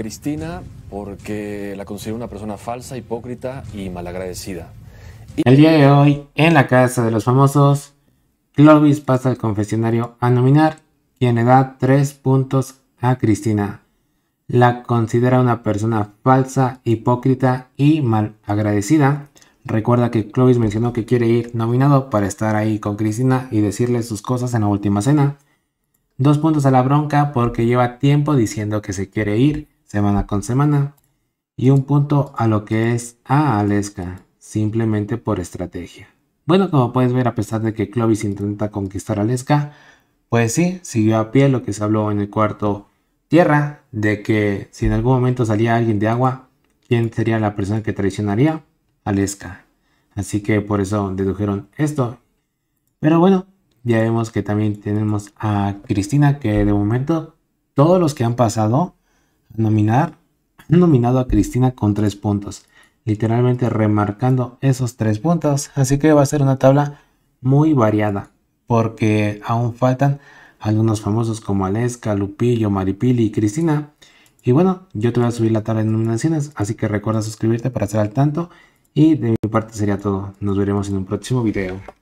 Cristina porque la considera una persona falsa, hipócrita y malagradecida. El día de hoy, en la casa de los famosos, Clovis pasa al confesionario a nominar, y le da tres puntos a Cristina. La considera una persona falsa, hipócrita y malagradecida. Recuerda que Clovis mencionó que quiere ir nominado para estar ahí con Cristina y decirle sus cosas en la última cena. Dos puntos a la bronca porque lleva tiempo diciendo que se quiere ir semana con semana y un punto a lo que es a Aleska, simplemente por estrategia. Bueno, como puedes ver, a pesar de que Clovis intenta conquistar a Aleska, pues sí, siguió a pie lo que se habló en el cuarto tierra, de que si en algún momento salía alguien de agua, ¿quién sería la persona que traicionaría? Aleska. Así que por eso dedujeron esto. Pero bueno, ya vemos que también tenemos a Cristina, que de momento todos los que han pasado nominar, nominado a Cristina con tres puntos, literalmente remarcando esos tres puntos, así que va a ser una tabla muy variada, porque aún faltan algunos famosos como Aleska, Lupillo, Maripili y Cristina. Y bueno, yo te voy a subir la tabla de nominaciones, así que recuerda suscribirte para estar al tanto. Y de mi parte sería todo. Nos veremos en un próximo video.